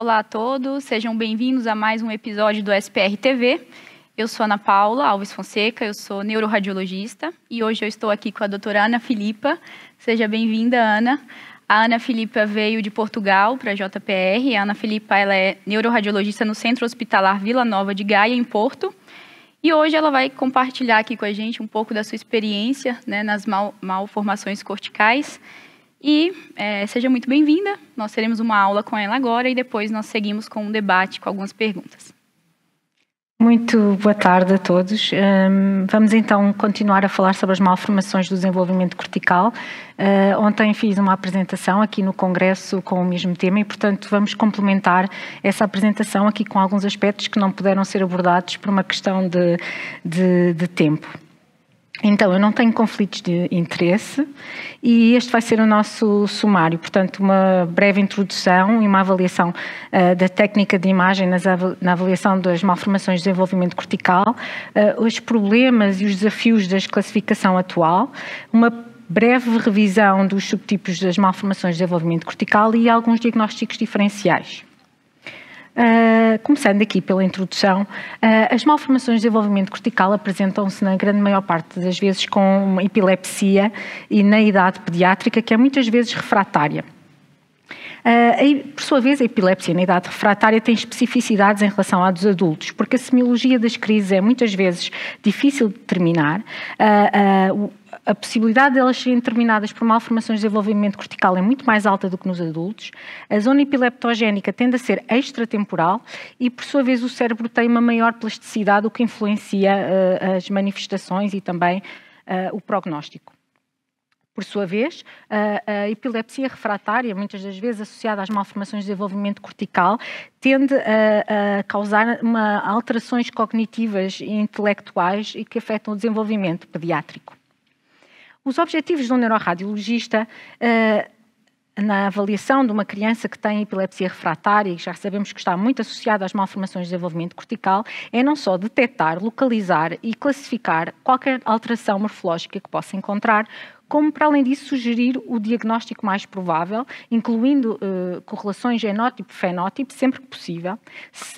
Olá a todos, sejam bem-vindos a mais um episódio do SPR TV. Eu sou Ana Paula Alves Fonseca, eu sou neuroradiologista e hoje eu estou aqui com a doutora Ana Filipa. Seja bem-vinda, Ana. A Ana Filipa veio de Portugal para a JPR. A Ana Filipa ela é neuroradiologista no Centro Hospitalar Vila Nova de Gaia, em Porto. E hoje ela vai compartilhar aqui com a gente um pouco da sua experiência né, nas mal, malformações corticais e é, seja muito bem-vinda. Nós teremos uma aula com ela agora e depois nós seguimos com um debate com algumas perguntas. Muito boa tarde a todos. Um, vamos então continuar a falar sobre as malformações do desenvolvimento cortical. Uh, ontem fiz uma apresentação aqui no Congresso com o mesmo tema e, portanto, vamos complementar essa apresentação aqui com alguns aspectos que não puderam ser abordados por uma questão de, de, de tempo. Então, eu não tenho conflitos de interesse e este vai ser o nosso sumário. Portanto, uma breve introdução e uma avaliação uh, da técnica de imagem nas, na avaliação das malformações de desenvolvimento cortical, uh, os problemas e os desafios da classificação atual, uma breve revisão dos subtipos das malformações de desenvolvimento cortical e alguns diagnósticos diferenciais. Uh, começando aqui pela introdução, uh, as malformações de desenvolvimento cortical apresentam-se na grande maior parte das vezes com uma epilepsia e na idade pediátrica, que é muitas vezes refratária. Uh, por sua vez, a epilepsia na idade refratária tem especificidades em relação à dos adultos, porque a semiologia das crises é muitas vezes difícil de determinar uh, a possibilidade delas elas serem determinadas por malformações de desenvolvimento cortical é muito mais alta do que nos adultos, a zona epileptogénica tende a ser extratemporal e, por sua vez, o cérebro tem uma maior plasticidade, o que influencia uh, as manifestações e também uh, o prognóstico. Por sua vez, a, epilepsia refratária, muitas das vezes associada às malformações de desenvolvimento cortical, tende a, a causar uma, alterações cognitivas e intelectuais e que afetam o desenvolvimento pediátrico. Os objetivos um neuroradiologista eh, na avaliação de uma criança que tem epilepsia refratária, e já sabemos que está muito associada às malformações de desenvolvimento cortical, é não só detectar, localizar e classificar qualquer alteração morfológica que possa encontrar, como para além disso sugerir o diagnóstico mais provável, incluindo eh, correlações genótipo-fenótipo, sempre que possível,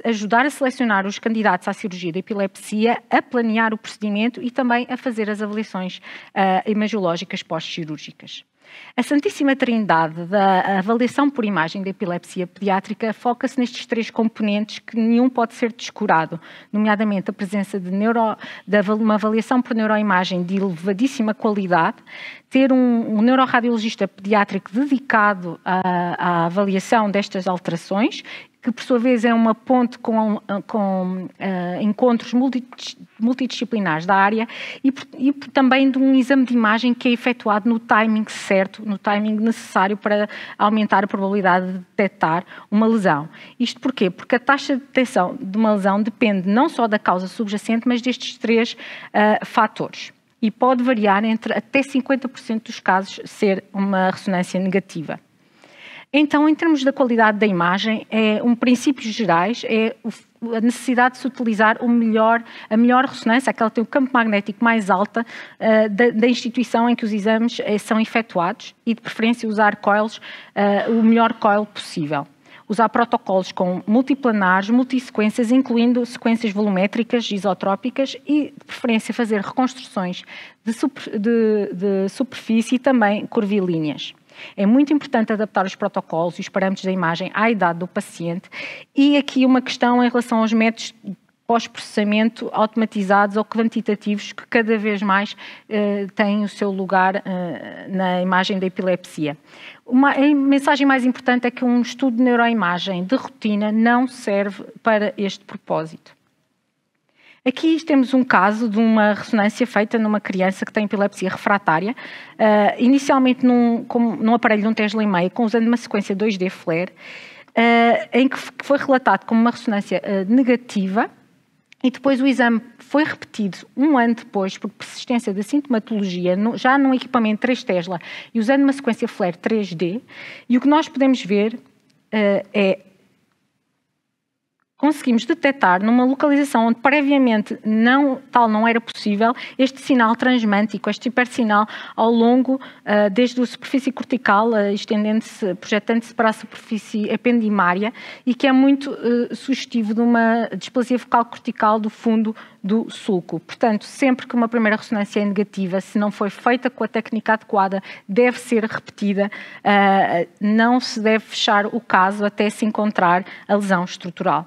ajudar a selecionar os candidatos à cirurgia da epilepsia, a planear o procedimento e também a fazer as avaliações eh, imagiológicas pós-cirúrgicas. A Santíssima Trindade da avaliação por imagem da epilepsia pediátrica foca-se nestes três componentes que nenhum pode ser descurado, nomeadamente a presença de, neuro, de uma avaliação por neuroimagem de elevadíssima qualidade, ter um, um neuroradiologista pediátrico dedicado à, à avaliação destas alterações que por sua vez é uma ponte com, com uh, encontros multidisciplinares da área e, e, também de um exame de imagem que é efetuado no timing certo, no timing necessário para aumentar a probabilidade de detectar uma lesão. Isto porquê? Porque a taxa de detecção de uma lesão depende não só da causa subjacente, mas destes três uh, fatores e pode variar entre até 50% dos casos ser uma ressonância negativa. Então, em termos da qualidade da imagem, é um princípio gerais, é a necessidade de se utilizar o melhor, a melhor ressonância, aquela que tem o campo magnético mais alta uh, da, da, instituição em que os exames uh, são efetuados e, de preferência, usar coils, uh, o melhor coil possível usar protocolos com multiplanares, multissequências, incluindo sequências volumétricas, isotrópicas e, de preferência, fazer reconstruções de, super, de, de superfície e também curvilíneas. É muito importante adaptar os protocolos e os parâmetros da imagem à idade do paciente e aqui uma questão em relação aos métodos pós-processamento automatizados ou quantitativos que cada vez mais eh, têm o seu lugar eh, na imagem da epilepsia. Uma, a mensagem mais importante é que um estudo de neuroimagem de rotina não serve para este propósito. Aqui temos um caso de uma ressonância feita numa criança que tem epilepsia refratária, uh, inicialmente num, com, num aparelho de um Tesla e meio, usando uma sequência 2D flare, uh, em que foi relatado como uma ressonância uh, negativa, e depois o exame foi repetido um ano depois, por persistência da sintomatologia, no, já num equipamento 3 Tesla e usando uma sequência FLAIR 3D. E o que nós podemos ver uh, é conseguimos detectar numa localização onde previamente não, tal não era possível este sinal transmântico, este hipersinal ao longo, uh, desde a superfície cortical, uh, estendendo-se, projetando-se para a superfície ependimária e que é muito uh, sugestivo de uma displasia focal cortical do fundo do sulco. Portanto, sempre que uma primeira ressonância é negativa, se não foi feita com a técnica adequada, deve ser repetida, não se deve fechar o caso até se encontrar a lesão estrutural.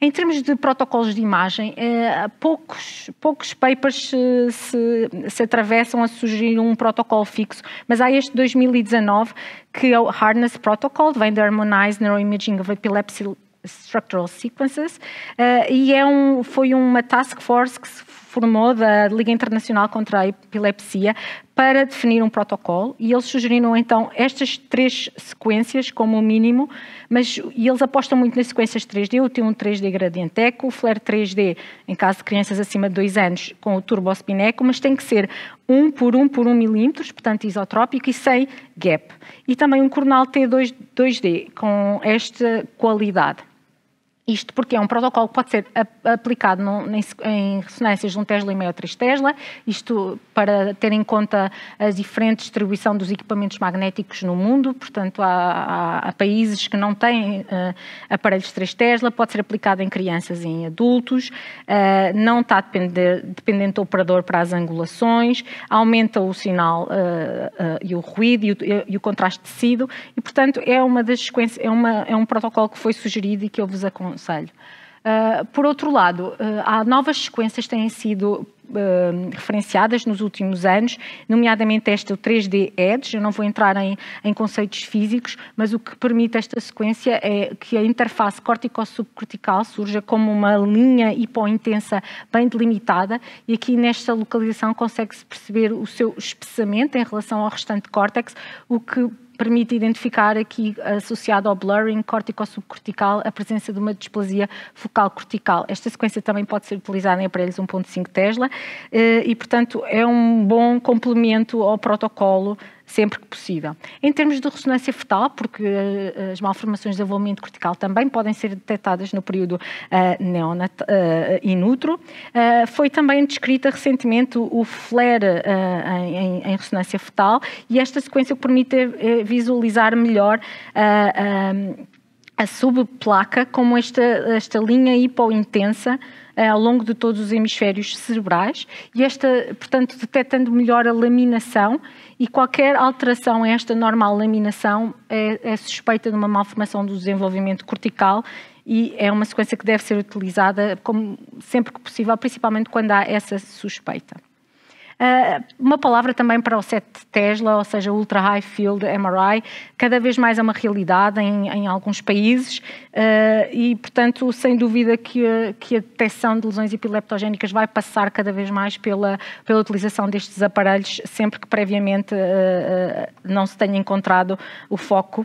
Em termos de protocolos de imagem, eh, poucos, poucos papers se, eh, se, se, atravessam a sugerir um protocolo fixo, mas há este 2019 que é o Harness Protocol, vem do Harmonized Neuroimaging of Epilepsy Structural Sequences, eh, e é um, foi uma task force que se formou da Liga Internacional contra a Epilepsia para definir um protocolo e eles sugeriram então estas três sequências como mínimo, mas e eles apostam muito nas sequências 3D, o T1 3D gradiente eco, o flare 3D em caso de crianças acima de 2 anos com o turbo eco, mas tem que ser 1 por 1 por 1 milímetros, portanto isotrópico e sem gap. E também um coronal T2 2D com esta qualidade. Isto porque é um protocolo que pode ser aplicado no, em, em, ressonâncias de 1 Tesla e meio 3 Tesla, isto para ter em conta a diferente distribuição dos equipamentos magnéticos no mundo, portanto, há, há, há países que não têm uh, aparelhos 3 Tesla, pode ser aplicado em crianças e em adultos, uh, não está depender, dependente do operador para as angulações, aumenta o sinal uh, e o ruído e o, e o, contraste de tecido, e, portanto, é, uma das, é, uma, é um protocolo que foi sugerido e que eu vos aconselho Conselho. Uh, por outro lado, uh, há novas sequências que têm sido uh, referenciadas nos últimos anos, nomeadamente esta, o 3D Edge. Eu não vou entrar em, em, conceitos físicos, mas o que permite esta sequência é que a interface córtico-subcortical surja como uma linha hipointensa bem delimitada, e aqui nesta localização consegue-se perceber o seu espessamento em relação ao restante córtex, o que permite identificar aqui, associado ao blurring córtico subcortical a presença de uma displasia focal cortical. Esta sequência também pode ser utilizada em aparelhos 1.5 Tesla eh, e, portanto, é um bom complemento ao protocolo sempre que possível. Em termos de ressonância fetal, porque uh, as malformações de desenvolvimento cortical também podem ser detectadas no período uh, neonatal, uh, inútero, foi também descrita recentemente o, o flare em, em, ressonância fetal e esta sequência permite visualizar melhor a subplaca como esta, esta linha hipointensa eh, ao longo de todos os hemisférios cerebrais e esta, portanto, detectando melhor a laminação e qualquer alteração a esta normal laminação é, é suspeita de uma malformação do desenvolvimento cortical e é uma sequência que deve ser utilizada como sempre que possível, principalmente quando há essa suspeita. Ah, uma palavra também para o set Tesla, ou seja, Ultra High Field MRI, cada vez mais é uma realidade em, em alguns países uh, e, portanto, sem dúvida que, que a detecção de lesões epileptogénicas vai passar cada vez mais pela, pela utilização destes aparelhos, sempre que previamente uh, não se tenha encontrado o foco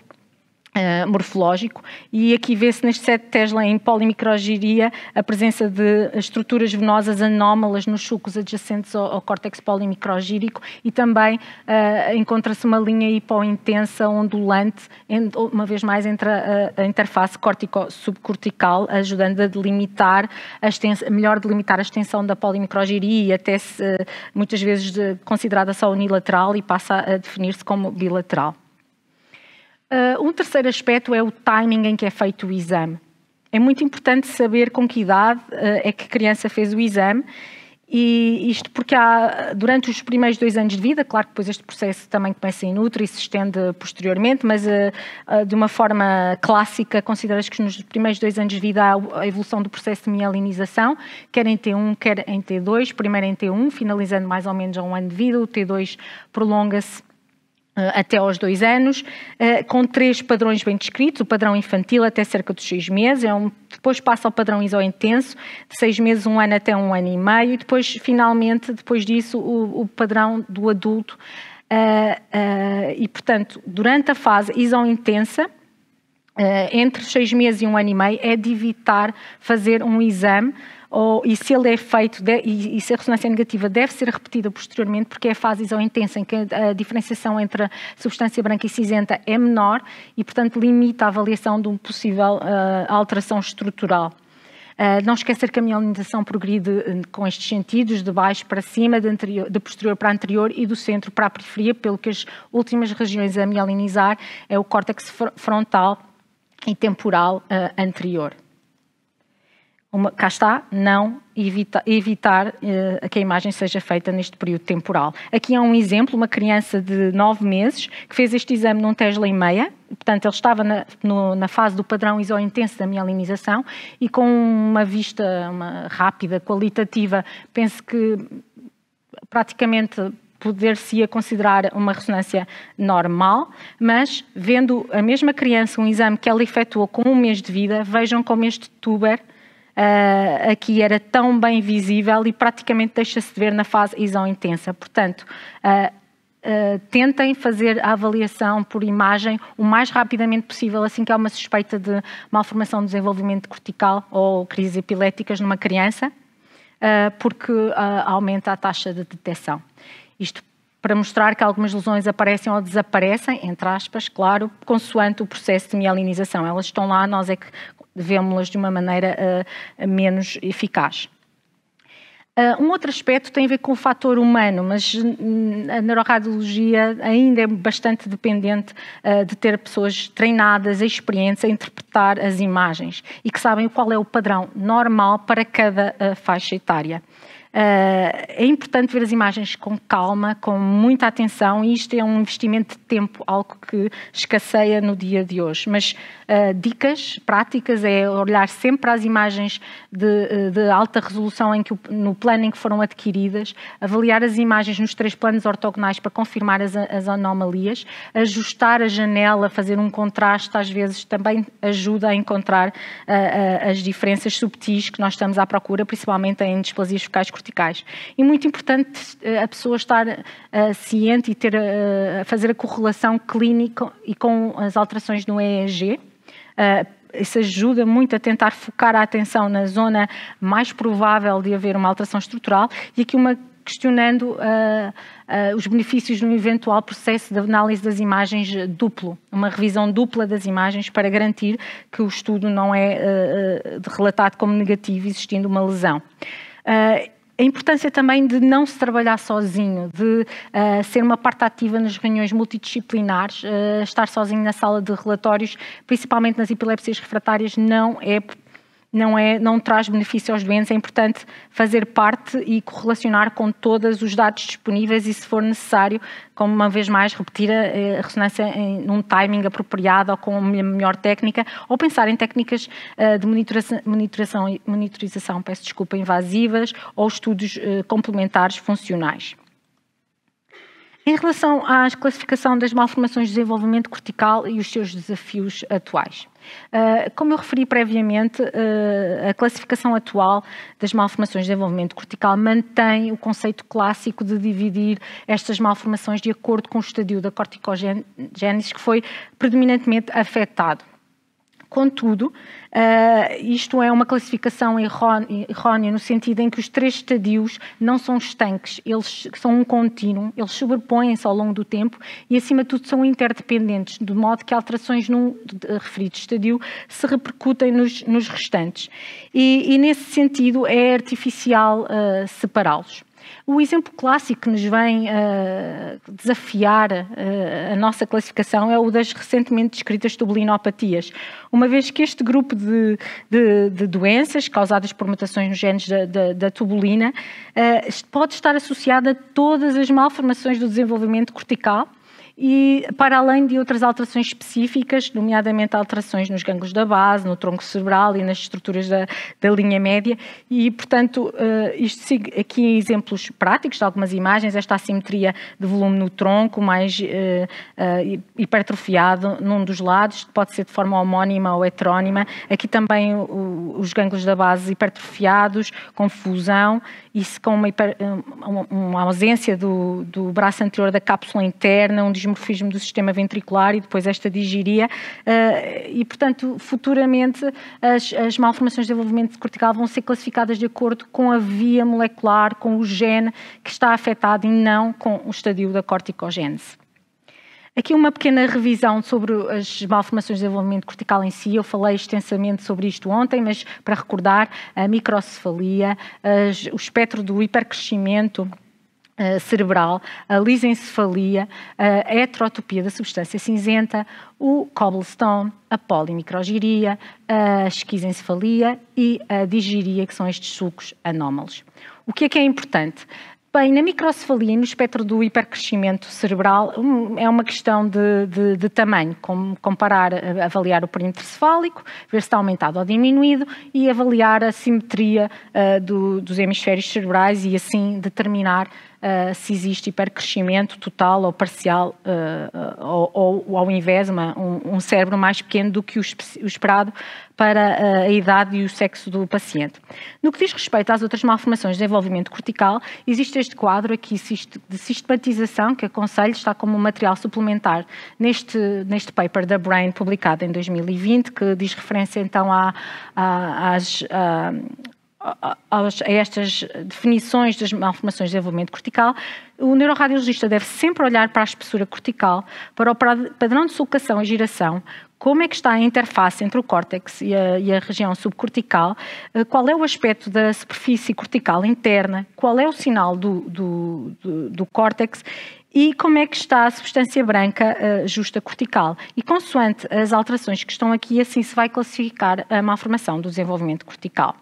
Uh, morfológico e aqui vê-se neste sete Tesla em polimicrogiria a presença de estruturas venosas anómalas nos sulcos adjacentes ao, ao córtex polimicrogírico e também uh, encontra-se uma linha hipointensa ondulante, uma vez mais entre a, a interface córtico-subcortical, ajudando a delimitar a extensão, melhor delimitar a extensão da e até se, eh, muitas vezes de, considerada só unilateral e passa a definir-se como bilateral. Uh, um terceiro aspecto é o timing em que é feito o exame. É muito importante saber com que idade uh, é que a criança fez o exame e isto porque há, durante os primeiros dois anos de vida, claro que depois este processo também começa em útero e se estende posteriormente, mas uh, uh, de uma forma clássica, consideras que nos primeiros dois anos de vida há a evolução do processo de mielinização, quer em T1, quer em T2, primeiro em T1, finalizando mais ou menos a um ano de vida, o T2 prolonga-se eh, até aos dois anos, eh, com três padrões bem descritos, o padrão infantil até cerca dos seis meses, é depois passa ao padrão intenso, de seis meses, um ano até um ano e meio, e depois, finalmente, depois disso, o, padrão do adulto. Eh, e, portanto, durante a fase isointensa, entre seis meses e um ano e meio, é de evitar fazer um exame ou, e se ele é feito, de, e, e, se a ressonância negativa deve ser repetida posteriormente, porque é a fase isointensa em que a diferenciação entre a substância branca e cinzenta é menor e, portanto, limita a avaliação de uma possível uh, alteração estrutural. Uh, não esquecer que a mielinização progride hum, com estes sentidos, de baixo para cima, de, anterior, de, posterior para anterior e do centro para a periferia, pelo que as últimas regiões a mielinizar é o córtex frontal e temporal uh, anterior uma, cá está, não evita, evitar uh, que a imagem seja feita neste período temporal. Aqui há um exemplo, uma criança de 9 meses que fez este exame num Tesla e meia, portanto ele estava na, no, na fase do padrão isointenso da mielinização e com uma vista uma rápida, qualitativa, penso que praticamente poder-se-ia considerar uma ressonância normal, mas vendo a mesma criança um exame que ela efetuou com um mês de vida, vejam como este tuber uh, aqui era tão bem visível e praticamente deixa-se de ver na fase intensa. Portanto, uh, Uh, tentem fazer a avaliação por imagem o mais rapidamente possível, assim que há uma suspeita de malformação de desenvolvimento cortical ou crises epiléticas numa criança, uh, porque uh, aumenta a taxa de detecção. Isto para mostrar que algumas lesões aparecem ou desaparecem, entre aspas, claro, consoante o processo de mielinização. Elas estão lá, nós é que vemos-las de uma maneira uh, menos eficaz. Uh, um outro aspecto tem a ver com o fator humano, mas a neuroradiologia ainda é bastante dependente uh, de ter pessoas treinadas, experientes a interpretar as imagens e que sabem qual é o padrão normal para cada faixa etária. Eh, é importante ver as imagens com calma, com muita atenção, e isto é um investimento de tempo, algo que escasseia no dia de hoje. Mas eh, dicas práticas, é olhar sempre para as imagens de, eh, de alta resolução em que, no plano em que foram adquiridas, avaliar as imagens nos três planos ortogonais para confirmar as, as anomalias, ajustar a janela, fazer um contraste, às vezes também ajuda a encontrar uh, uh, as diferenças subtis que nós estamos à procura, principalmente em displasias focais corticais. E muito importante a pessoa estar uh, ciente e ter, fazer a correlação clínica e com as alterações no EEG ah, isso ajuda muito a tentar focar a atenção na zona mais provável de haver uma alteração estrutural e aqui uma questionando uh, uh, os benefícios de um eventual processo de análise das imagens duplo, uma revisão dupla das imagens para garantir que o estudo não é uh, relatado como negativo, existindo uma lesão a importância também de não se trabalhar sozinho, de uh, ser uma parte ativa nas reuniões multidisciplinares, uh, estar sozinho na sala de relatórios, principalmente nas epilepsias refratárias, não é não, é, não traz benefício aos doentes, é importante fazer parte e correlacionar com todos os dados disponíveis e, se for necessário, como uma vez mais, repetir a, eh, a ressonância em, num timing apropriado ou com uma melhor técnica, ou pensar em técnicas uh, de monitoração, monitoração, monitorização peço desculpa, invasivas ou estudos uh, complementares funcionais. Em relação à classificação das malformações de desenvolvimento cortical e os seus desafios atuais. Eh, como eu referi previamente, eh, a classificação atual das malformações de desenvolvimento cortical mantém o conceito clássico de dividir estas malformações de acordo com o estadio da corticogênese que foi predominantemente afetado. Contudo, uh, isto é uma classificação errónea no sentido em que os três estadios não são estanques, eles são um contínuo, eles sobrepõem-se ao longo do tempo e, acima de tudo, são interdependentes, de modo que alterações num referido estadio se repercutem nos, nos restantes. E, e, nesse sentido, é artificial uh, separá-los. O exemplo clássico que nos vem uh, desafiar uh, a nossa classificação é o das recentemente descritas tubulinopatias, uma vez que este grupo de, de, de doenças causadas por mutações nos genes da, da, da tubulina uh, pode estar associado a todas as malformações do desenvolvimento cortical, e para além de outras alterações específicas, nomeadamente alterações nos gânglios da base, no tronco cerebral e nas estruturas da, da linha média. E, portanto, uh, isto aqui exemplos práticos de algumas imagens, esta assimetria de volume no tronco, mais uh, uh, hipertrofiado num dos lados, pode ser de forma homónima ou heterónima. Aqui também o, os gânglios da base hipertrofiados, confusão, isso com uma, hiper, uma ausência do, do braço anterior da cápsula interna, um dismorfismo do sistema ventricular e depois esta digiria. Eh, e, portanto, futuramente as, as malformações de desenvolvimento cortical vão ser classificadas de acordo com a via molecular, com o gene que está afetado e não com o estadio da corticogênese. Aqui uma pequena revisão sobre as malformações de desenvolvimento cortical em si. Eu falei extensamente sobre isto ontem, mas para recordar, a microcefalia, as, o espectro do hipercrescimento, eh, cerebral, a lisencefalia, a heterotopia da substância cinzenta, o cobblestone, a polimicrogiria, a esquizencefalia e a digiria, que são estes sucos anómalos. O que é que é importante? Bem, na microcefalia, no espectro do hipercrescimento cerebral, hum, é uma questão de, de, de tamanho, como comparar, eh, avaliar o perímetro cefálico, ver se está aumentado ou diminuído e avaliar a simetria uh, do, dos hemisférios cerebrais e assim determinar eh, se existe hipercrescimento total ou parcial, uh, ou, ou, ao invés, uma, um, um, cérebro mais pequeno do que o, o esperado para eh, a idade e o sexo do paciente. No que diz respeito às outras malformações de desenvolvimento cortical, existe este quadro aqui de sistematização que aconselho, está como material suplementar neste, neste paper da Brain, publicado em 2020, que diz referência então à, à, às, à, a, a estas definições das malformações de desenvolvimento cortical, o neuroradiologista deve sempre olhar para a espessura cortical, para o padrão de sulcação e giração, como é que está a interface entre o córtex e a, e a, região subcortical, eh, qual é o aspecto da superfície cortical interna, qual é o sinal do, do, do, do córtex e como é que está a substância branca uh, justa cortical. E consoante as alterações que estão aqui, assim se vai classificar a malformação do desenvolvimento cortical.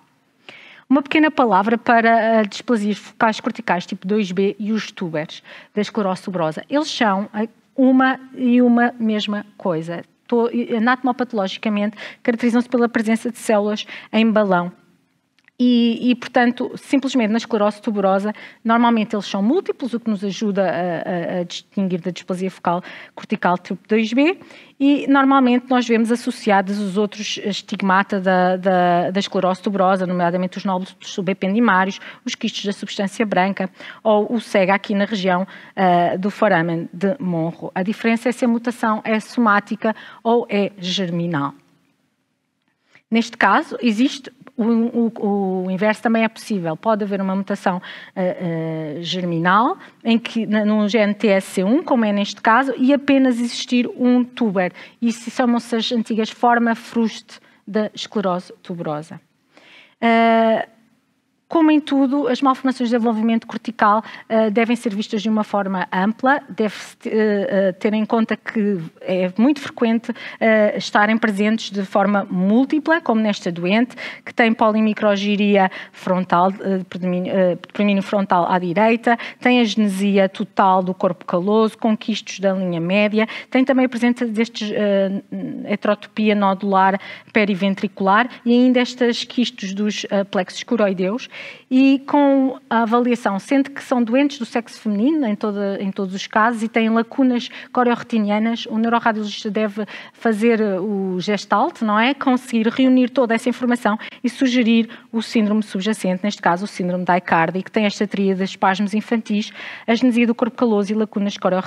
Uma pequena palavra para eh, displasias focais corticais tipo 2B e os tubers da esclerossebrose. Eles são eh, uma e uma mesma coisa. Eh, anatomopatologicamente, caracterizam-se pela presença de células em balão e, e, portanto, simplesmente na esclerose tuberosa, normalmente eles são múltiplos, o que nos ajuda a, a, a distinguir da displasia focal cortical tipo 2B, e normalmente nós vemos associados os outros estigmata da, da, da esclerose tuberosa, nomeadamente os nódulos subependimários, os quistes da substância branca ou o cega aqui na região uh, do foramen de Monro. A diferença é se a mutação é somática ou é germinal. Neste caso, existe o, o, o, inverso também é possível. Pode haver uma mutação uh, uh, germinal em que num gene TSC1, como é neste caso, e apenas existir um tuber. Isso chamam-se as antigas forma fruste da esclerose tuberosa. Uh, como em tudo, as malformações de desenvolvimento cortical uh, devem ser vistas de uma forma ampla, deve-se uh, ter em conta que é muito frequente uh, estarem presentes de forma múltipla, como nesta doente, que tem polimicrogiria frontal, predomínio frontal à direita, tem a genesia total do corpo caloso, com quistos da linha média, tem também a presença destes heterotopia nodular periventricular e ainda estas quistos dos plexos coroideus e com a avaliação, sendo que são doentes do sexo feminino em, toda, em todos os casos e têm lacunas coreo o neuroradiologista deve fazer eh, o gestalt, não é? Conseguir reunir toda essa informação e sugerir o síndrome subjacente, neste caso o síndrome da Icardi, que tem esta tríade de espasmos infantis, asnesia do corpo caloso e lacunas coreo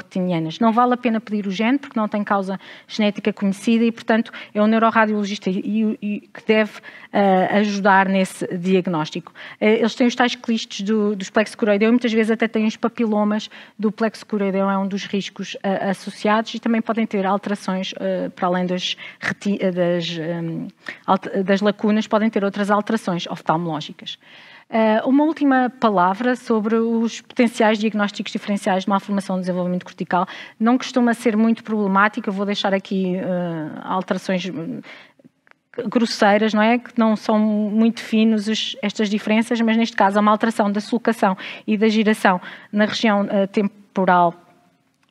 Não vale a pena pedir o gene, porque não tem causa genética conhecida e, portanto, é o neuroradiologista que deve eh, ajudar nesse diagnóstico. Eh, eles têm os tais clistes do, dos coroideu, e muitas vezes até têm os papilomas do plexo coroideu é um dos riscos uh, associados e também podem ter alterações uh, para além das, das, um, ehm, das lacunas, podem ter outras alterações oftalmológicas. Uh, uma última palavra sobre os potenciais diagnósticos diferenciais de malformação do desenvolvimento cortical. Não costuma ser muito problemático, eu vou deixar aqui uh, alterações grosseiras, não é? Que não são muito finos os, estas diferenças, mas neste caso há uma alteração da sulcação e da giração na região uh, temporal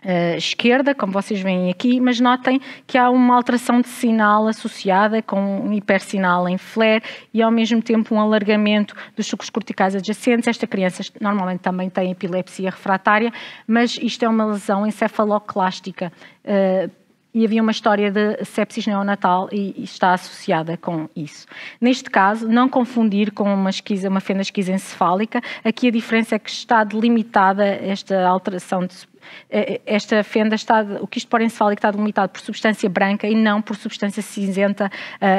uh, esquerda, como vocês veem aqui, mas notem que há uma alteração de sinal associada com um hipersinal em flare e ao mesmo tempo um alargamento dos sucos corticais adjacentes. Esta criança normalmente também tem epilepsia refratária, mas isto é uma lesão encefaloclástica. Uh, e havia uma história de sepsis neonatal e, está associada com isso. Neste caso, não confundir com uma, esquiza, uma fenda esquizencefálica, aqui a diferença é que está delimitada esta alteração de eh, eh, esta fenda está, o quisto encefálico está delimitado por substância branca e não por substância cinzenta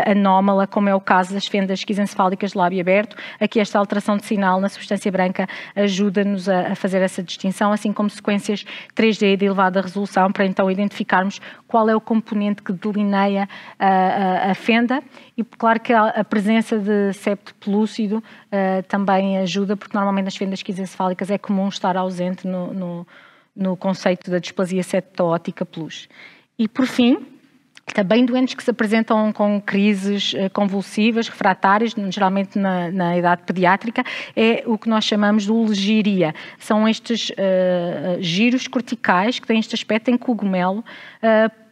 uh, anómala, como é o caso das fendas quisencefálicas de lábio aberto. Aqui esta alteração de sinal na substância branca ajuda-nos a, a, fazer essa distinção, assim como sequências 3D de elevada resolução, para então identificarmos qual é o componente que delineia a, a, a fenda e claro que a, presença de septo pelúcido uh, também ajuda, porque normalmente nas fendas quisencefálicas é comum estar ausente no, no no conceito da displasia septótica plus. E, por fim, também doentes que se apresentam com crises eh, convulsivas, refratárias, geralmente na, na idade pediátrica, é o que nós chamamos de ulegiria. São estes uh, giros corticais que têm este aspecto em cogumelo, uh,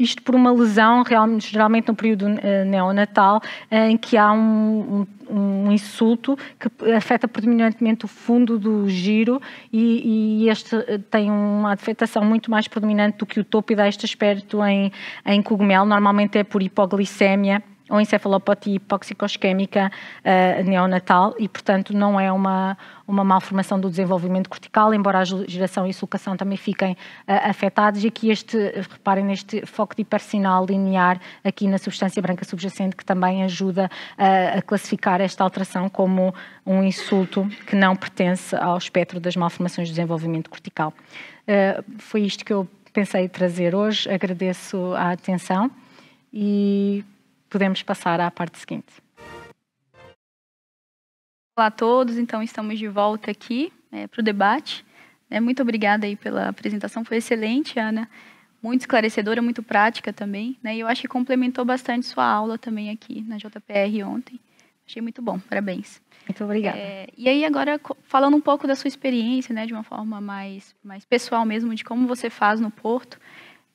isto por uma lesão, realmente, geralmente no período eh, neonatal, em que há um, um, um insulto que afeta predominantemente o fundo do giro e, e, este eh, tem uma afetação muito mais predominante do que o topo e dá este aspecto em, em cogumelo, normalmente é por hipoglicemia ou encefalopatia hipoxicosquémica uh, neonatal e, portanto, não é uma, uma malformação do desenvolvimento cortical, embora a geração e a sulcação também fiquem uh, afetados. E aqui, este, reparem neste foco de hipersinal linear aqui na substância branca subjacente, que também ajuda uh, a classificar esta alteração como um insulto que não pertence ao espectro das malformações do desenvolvimento cortical. Uh, foi isto que eu pensei trazer hoje. Agradeço a atenção e podemos passar à parte seguinte. Olá a todos, então estamos de volta aqui é, para o debate. Né? muito obrigada aí pela apresentação, foi excelente, Ana. Muito esclarecedora, muito prática também. Né, e eu acho que complementou bastante sua aula também aqui na JPR ontem. Achei muito bom, parabéns. Muito obrigada. É, e aí agora falando um pouco da sua experiência, né, de uma forma mais mais pessoal mesmo, de como você faz no Porto.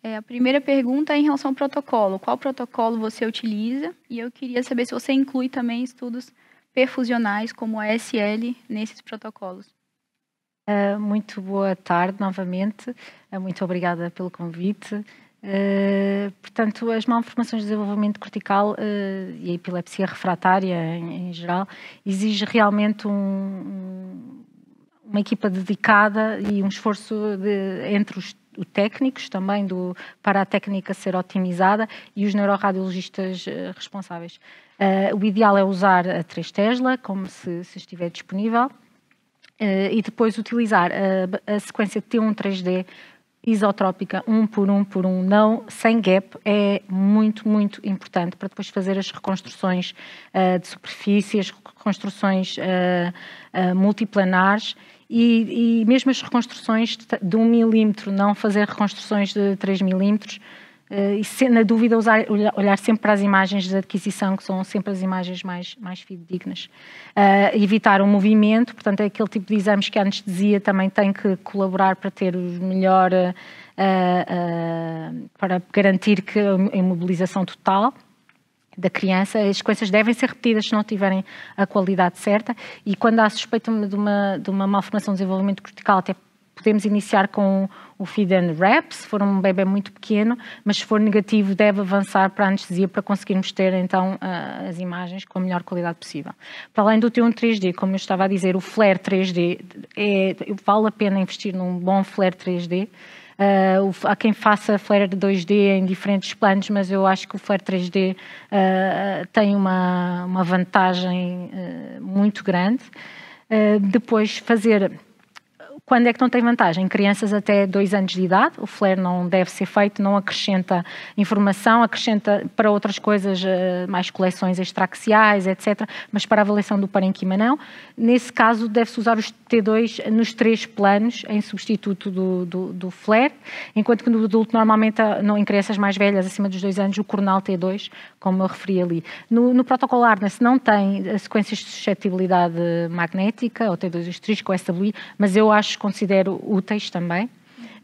É, a primeira pergunta é em relação ao protocolo. Qual protocolo você utiliza? E eu queria saber se você inclui também estudos perfusionais como a SL nesses protocolos. Uh, muito boa tarde novamente. Uh, muito obrigada pelo convite. Uh, portanto, as malformações de desenvolvimento cortical e a epilepsia refratária em, em geral exige realmente um uma equipa dedicada e um esforço de, entre os técnicos também do, para a técnica ser otimizada e os neuroradiologistas eh, responsáveis. Uh, o ideal é usar a 3 Tesla, como se, se estiver disponível, uh, e depois utilizar a, a sequência T1-3D isotrópica, um por um por um, não, sem gap, é muito, muito importante para depois fazer as reconstruções uh, de superfícies, reconstruções uh, uh, multiplanares e, e mesmo as reconstruções de 1 um milímetro, não fazer reconstruções de 3 milímetros, eh, e se, na dúvida usar, olhar sempre para as imagens de adquisição, que são sempre as imagens mais, mais fidedignas. Uh, evitar o movimento, portanto é aquele tipo de exames que a anestesia também tem que colaborar para ter o melhor, uh, para garantir que a imobilização total da criança, as sequências devem ser repetidas se não tiverem a qualidade certa e quando há suspeita de uma, de uma malformação de desenvolvimento cortical, até podemos iniciar com o feed and wrap, se for um bebê muito pequeno, mas se for negativo deve avançar para a anestesia para conseguirmos ter então ah, as imagens com a melhor qualidade possível. Para além do T1 3D, como eu estava a dizer, o flare 3D, é, vale a pena investir num bom flare 3D, Uh, há quem faça flare 2D em diferentes planos, mas eu acho que o flare 3D uh, eh, tem uma, uma vantagem uh, muito grande. depois fazer quando é que não tem vantagem? Crianças até 2 anos de idade, o flare não deve ser feito, não acrescenta informação, acrescenta para outras coisas, eh, mais coleções extraxiais, etc., mas para a avaliação do parenquima não. Nesse caso, deve-se usar os T2 nos três planos, em substituto do, do, do flare, enquanto que no adulto, normalmente, não, em crianças mais velhas, acima dos 2 anos, o coronal T2, como eu referi ali. No, no protocolo ARNAS, não tem eh, sequências de suscetibilidade magnética, ou T2 asterisco, ou SWI, mas eu acho considero úteis também.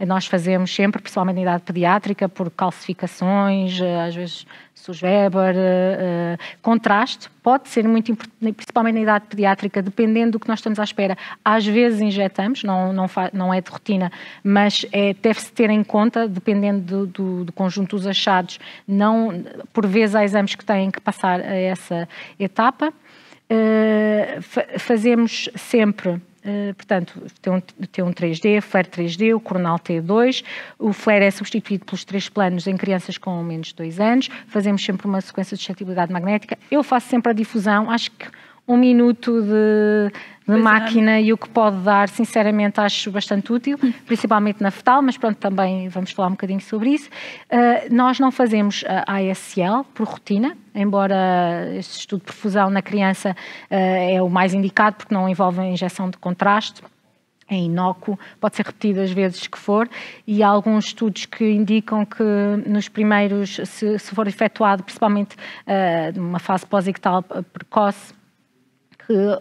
Nós fazemos sempre, principalmente na idade pediátrica, por calcificações, eh, às vezes Susweber, eh, eh, contraste, pode ser muito importante, principalmente na idade pediátrica, dependendo do que nós estamos à espera. Às vezes injetamos, não, não, não é de rotina, mas é, deve-se ter em conta, dependendo do, do, do, conjunto dos achados, não, por vezes há exames que têm que passar a essa etapa. fazemos sempre eh, portanto, tem um, tem um 3D, flare 3D, o coronal T2. O flare é substituído pelos três planos em crianças com menos de 2 anos. Fazemos sempre uma sequência de suscetibilidade magnética. Eu faço sempre a difusão, acho que um minuto de, de é, máquina é. e o que pode dar, sinceramente, acho bastante útil, principalmente na fetal, mas pronto, também vamos falar um bocadinho sobre isso. Uh, nós não fazemos a ASL por rotina, embora este estudo de perfusão na criança uh, é o mais indicado, porque não envolve a injeção de contraste é inócuo, pode ser repetido as vezes que for, e há alguns estudos que indicam que nos primeiros, se, se for efetuado, principalmente uh, numa fase pós-ictal precoce,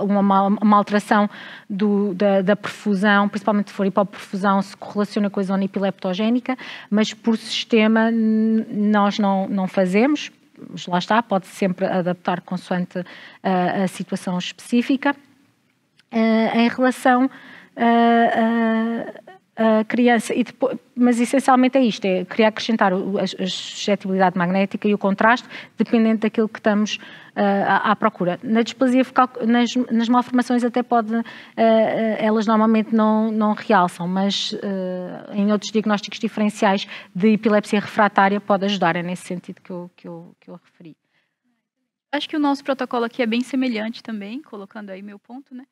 uma, uma alteração do, da, da, perfusão, principalmente se for hipoperfusão, se correlaciona com a zona epileptogénica, mas por sistema nós não, não fazemos. Mas lá está, pode-se sempre adaptar consoante a, a situação específica. Uh, em relação uh, uh, a criança, e depois, mas essencialmente é isto, é queria acrescentar a, suscetibilidade magnética e o contraste, dependendo daquilo que estamos uh, à, à, procura. Na displasia focal, nas, nas malformações até pode, uh, elas normalmente não, não realçam, mas uh, em outros diagnósticos diferenciais de epilepsia refratária pode ajudar, é nesse sentido que eu, que eu, que eu referi. Acho que o nosso protocolo aqui é bem semelhante também, colocando aí meu ponto, né?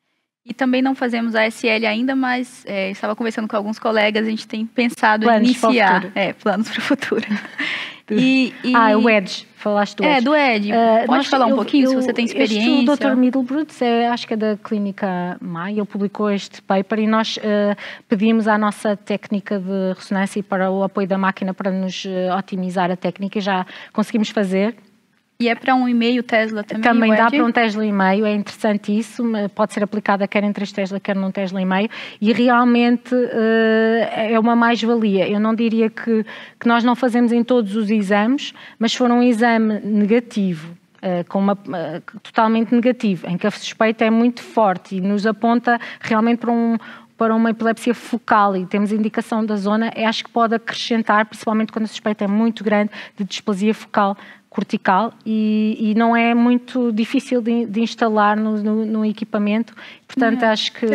E também não fazemos ASL ainda, mas é, estava conversando com alguns colegas, a gente tem pensado planos em iniciar é, planos para o futuro. E, e... Ah, é o Ed, falaste do Edge. É, do Ed. Uh, Pode nós, falar um eu, pouquinho, eu, se você tem experiência. o Dr. Middlebroods, é, acho que é da Clínica Mai, ele publicou este paper e nós uh, pedimos à nossa técnica de ressonância e para o apoio da máquina para nos uh, otimizar a técnica e já conseguimos fazer. E é para um e-mail Tesla também? Também dá para um Tesla e meio, é interessante isso, pode ser aplicada quer em 3 Tesla, quer num Tesla e meio, e realmente eh, é uma mais-valia. Eu não diria que, que nós não fazemos em todos os exames, mas se for um exame negativo, Uh, com uma, uh, totalmente negativo, em que a suspeita é muito forte e nos aponta realmente para um, para uma epilepsia focal e temos indicação da zona, é, acho que pode acrescentar, principalmente quando a suspeita é muito grande de displasia focal cortical e, e, não é muito difícil de, de instalar no, no, no, equipamento. Portanto, não, uhum. acho que uh,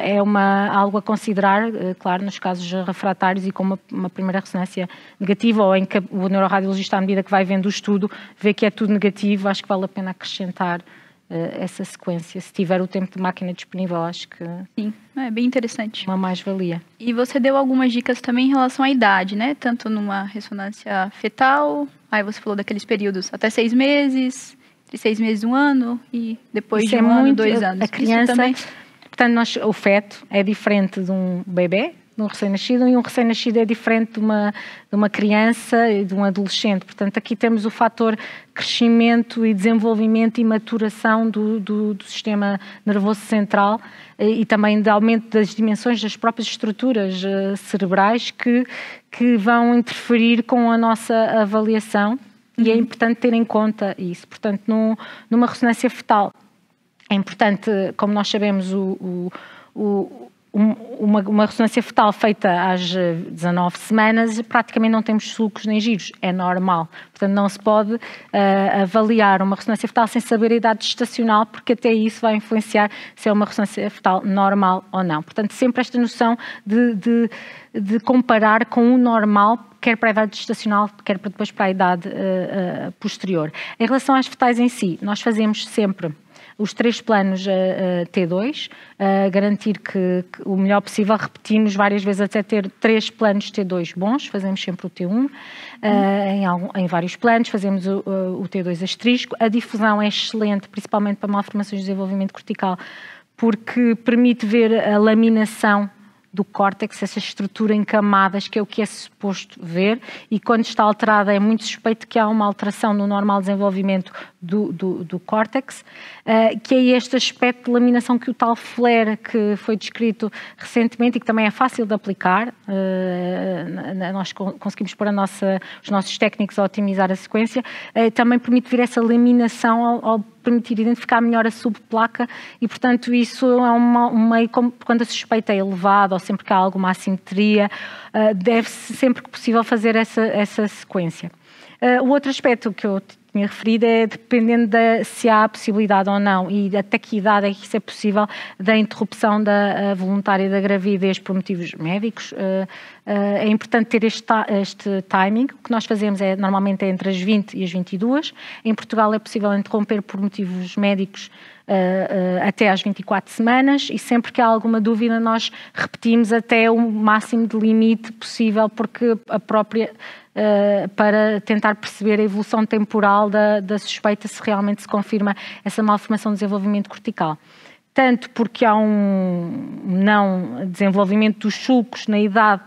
é uma, algo a considerar, uh, claro, nos casos refratários e com uma, uma, primeira ressonância negativa ou em que o neuroradiologista, à medida que vai vendo o estudo, vê que é tudo negativo, acho que vale a pena acrescentar eh, essa sequência. Se tiver o tempo de máquina disponível, acho que. Sim, é bem interessante. Uma mais-valia. E você deu algumas dicas também em relação à idade, né? Tanto numa ressonância fetal, aí você falou daqueles períodos até seis meses, entre seis meses, um ano, e depois Isso de é um é ano, muito, dois anos. A criança. Também... Portanto, nós, o feto é diferente de um bebê, de um recém-nascido e um recém-nascido é diferente de uma, de uma criança e de um adolescente. Portanto, aqui temos o fator crescimento e desenvolvimento e maturação do, do, do sistema nervoso central e, eh, e também de aumento das dimensões das próprias estruturas uh, cerebrais que, que vão interferir com a nossa avaliação uhum. e é uhum. importante ter em conta isso. Portanto, num, numa ressonância fetal, é importante, como nós sabemos, o, o, o um, uma, uma, ressonância fetal feita às 19 eh, semanas, praticamente não temos sulcos nem giros, é normal. Portanto, não se pode uh, avaliar uma ressonância fetal sem saber a idade gestacional, porque até isso vai influenciar se é uma ressonância fetal normal ou não. Portanto, sempre esta noção de, de, de comparar com o normal, quer para a idade gestacional, quer depois para a idade uh, uh, posterior. Em relação às fetais em si, nós fazemos sempre os três planos uh, uh, T2, uh, garantir que, que, o melhor possível, repetimos várias vezes até ter três planos T2 bons, fazemos sempre o T1, uhum. Eh, em, em, vários planos, fazemos o, eh, o T2 asterisco. A difusão é excelente, principalmente para malformações de desenvolvimento cortical, porque permite ver a laminação do córtex, essa estrutura em camadas, que é o que é suposto ver, e quando está alterada é muito suspeito que há uma alteração no normal desenvolvimento do, do, do córtex, uh, que é este aspecto de laminação que o tal flare que foi descrito recentemente e que também é fácil de aplicar, uh, nós conseguimos pôr nossa, os nossos técnicos a otimizar a sequência, uh, também permite ver essa laminação ao, ao permitir identificar melhor a subplaca e, portanto, isso é uma, um meio, quando a suspeita é elevada ou sempre que há alguma assimetria, ah, deve-se sempre que possível fazer essa, essa sequência. Ah, o outro aspecto que eu tinha referido, é dependendo de se há a possibilidade ou não e até que idade é que isso é possível da interrupção da eh, voluntária da gravidez por motivos médicos. Eh, eh, é importante ter este, este timing. O que nós fazemos é normalmente é entre as 20 e as 22. Em Portugal é possível interromper por motivos médicos eh, eh, até às 24 semanas e sempre que há alguma dúvida nós repetimos até o máximo de limite possível porque a própria eh, para tentar perceber a evolução temporal da, da suspeita se realmente se confirma essa malformação de desenvolvimento cortical tanto porque há um não desenvolvimento dos sulcos na idade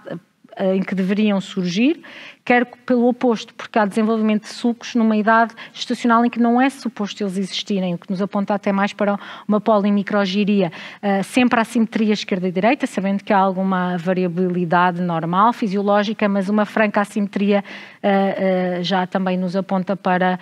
eh, em que deveriam surgir, quer pelo oposto, porque há desenvolvimento de sulcos numa idade estacional em que não é suposto eles existirem, o que nos aponta até mais para uma polimicrogiria. Eh, sempre a simetria esquerda e direita, sabendo que há alguma variabilidade normal, fisiológica, mas uma franca assimetria eh, já também nos aponta para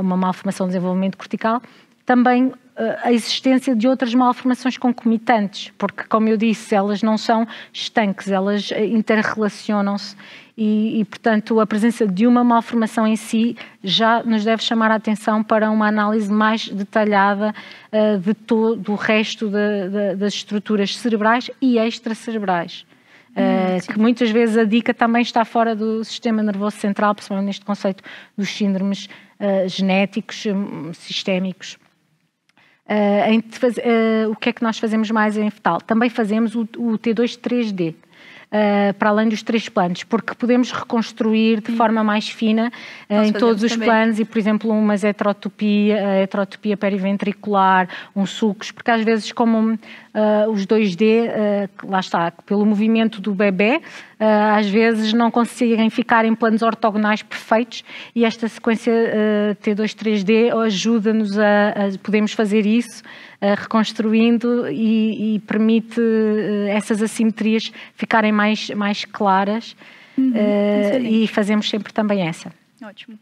uma malformação do desenvolvimento cortical também eh, a existência de outras malformações concomitantes, porque, como eu disse, elas não são estanques, elas eh, interrelacionam-se e, e, portanto, a presença de uma malformação em si já nos deve chamar a atenção para uma análise mais detalhada uh, de todo o resto de, de, das estruturas cerebrais e extracerebrais. uh, que muitas vezes a dica também está fora do sistema nervoso central, principalmente neste conceito dos síndromes uh, genéticos, hum, sistémicos. Uh, em, uh, o que é que nós fazemos mais em FETAL? Também fazemos o, o T2 3D, Uh, para além dos três planos, porque podemos reconstruir de hum. forma mais fina uh, em todos os também. planos e, por exemplo, uma heterotopia, a heterotopia periventricular, um sulcos, porque às vezes como os 2D, lá está, pelo movimento do bebê, ah, às vezes não conseguem ficar em planos ortogonais perfeitos e esta sequência ah, T2-3D ajuda-nos a, a podemos fazer isso ah, reconstruindo e, e, permite essas assimetrias ficarem mais, mais claras uhum, uh, e fazemos sempre também essa. Ótimo.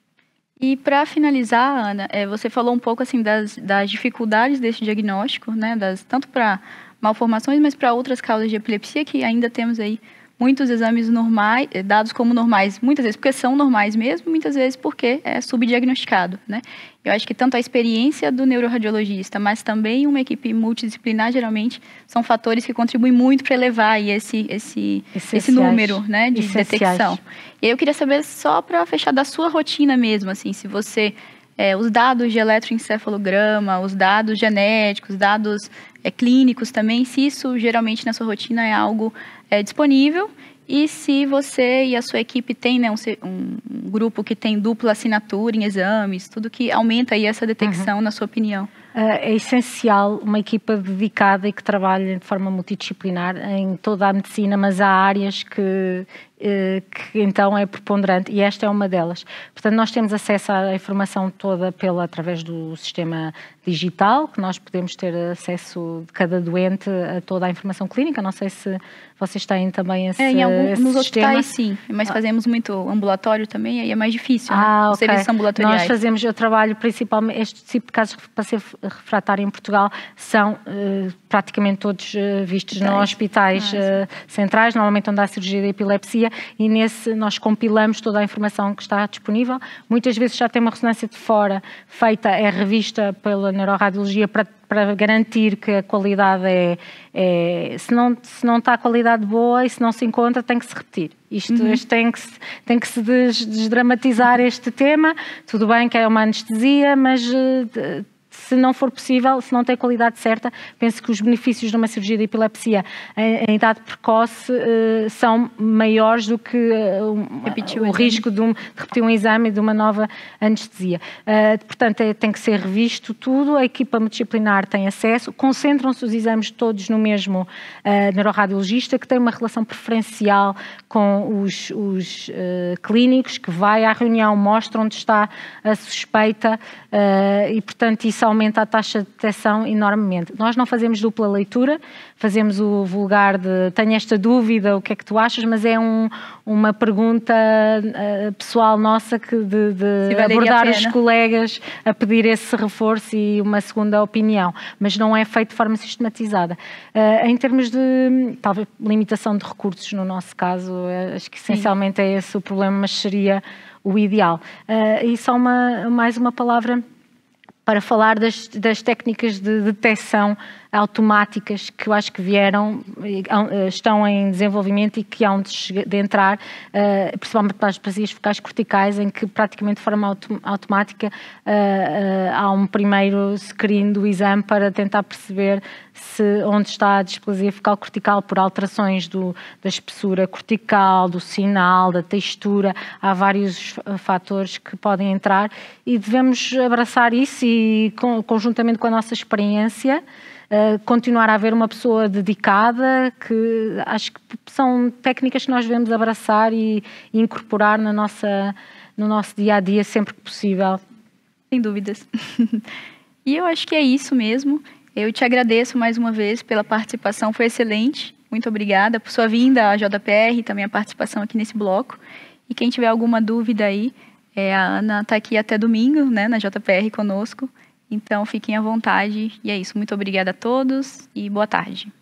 E para finalizar, Ana, é, você falou um pouco assim das, das dificuldades desse diagnóstico, né, das, tanto para malformações, mas para outras causas de epilepsia que ainda temos aí muitos exames normais, eh, dados como normais, muitas vezes porque são normais mesmo, muitas vezes porque é subdiagnosticado, né? Eu acho que tanto a experiência do neuroradiologista, mas também uma equipe multidisciplinar, geralmente, são fatores que contribuem muito para elevar esse, esse, esse número né, de Essenciais. detecção. E eu queria saber, só para fechar da sua rotina mesmo, assim, se você é, os dados de eletroencefalograma, os dados genéticos, dados é, clínicos também, se isso geralmente na sua rotina é algo é, disponível. E se você e a sua equipe tem né, um, um, grupo que tem dupla assinatura em exames, tudo que aumenta aí essa detecção, uhum. na sua opinião? É, é essencial uma equipa dedicada e que trabalhe de forma multidisciplinar em toda a medicina, mas há áreas que, eh, que então é preponderante e esta é uma delas. Portanto, nós temos acesso à informação toda pela, através do sistema digital, que nós podemos ter acesso de cada doente a toda a informação clínica. Não sei se vocês têm também é, esse, é, em algum, nos sistema. hospitais, sim. Mas ah. fazemos muito ambulatório também, aí é mais difícil, né? ah, né? okay. serviços ambulatoriais. Nós fazemos, eu trabalho principalmente, este tipo de casos para ser refratário em Portugal são uh, praticamente todos uh, vistos nos hospitais ah, uh, centrais, normalmente onde há cirurgia de epilepsia, e nesse nós compilamos toda a informação que está disponível. Muitas vezes já tem uma ressonância de fora feita, é revista pela neuroradiologia para, para garantir que a qualidade é, é, se, não, se não está a qualidade boa e se não se encontra, tem que se repetir. Isto, uhum. isto tem que se, tem que se des, desdramatizar este tema. Tudo bem que é uma anestesia, mas eh, se não for possível, se não tem a qualidade certa, penso que os benefícios de uma cirurgia de epilepsia em, em idade precoce uh, são maiores do que uh, um, o, risco de, um, de, repetir um exame de uma nova anestesia. Uh, portanto, é, tem que ser revisto tudo, a equipa multidisciplinar tem acesso, concentram-se os exames todos no mesmo neuroradiologista, que tem uma relação preferencial com os, os clínicos, que vai à reunião, mostra onde está a suspeita e, portanto, isso ao aumenta a taxa de detecção enormemente. Nós não fazemos dupla leitura, fazemos o vulgar de tenho esta dúvida, o que é que tu achas, mas é um, uma pergunta uh, pessoal nossa que de, de abordar os colegas a pedir esse reforço e uma segunda opinião, mas não é feito de forma sistematizada. Uh, em termos de, talvez, limitação de recursos, no nosso caso, eh, acho que essencialmente Sim. é esse o problema, mas seria o ideal. Uh, e só uma, mais uma palavra para falar das, das técnicas de detecção automáticas que eu acho que vieram, eh, estão em desenvolvimento e que há onde de entrar, eh, principalmente para as bacias focais corticais, em que praticamente de forma automática eh, há um primeiro screen do exame para tentar perceber se onde está a displasia focal cortical por alterações do, da espessura cortical, do sinal, da textura, há vários fatores que podem entrar e devemos abraçar isso e conjuntamente com a nossa experiência eh, continuar a haver uma pessoa dedicada, que acho que são técnicas que nós devemos abraçar e, e incorporar na nossa, no nosso dia a dia sempre que possível. Sem dúvidas. e eu acho que é isso mesmo. Eu te agradeço mais uma vez pela participação, foi excelente. Muito obrigada por sua vinda à JPR e também a participação aqui nesse bloco. E quem tiver alguma dúvida aí, é, a Ana está aqui até domingo, né, na JPR conosco. Então fiquem à vontade. E é isso. Muito obrigada a todos e boa tarde.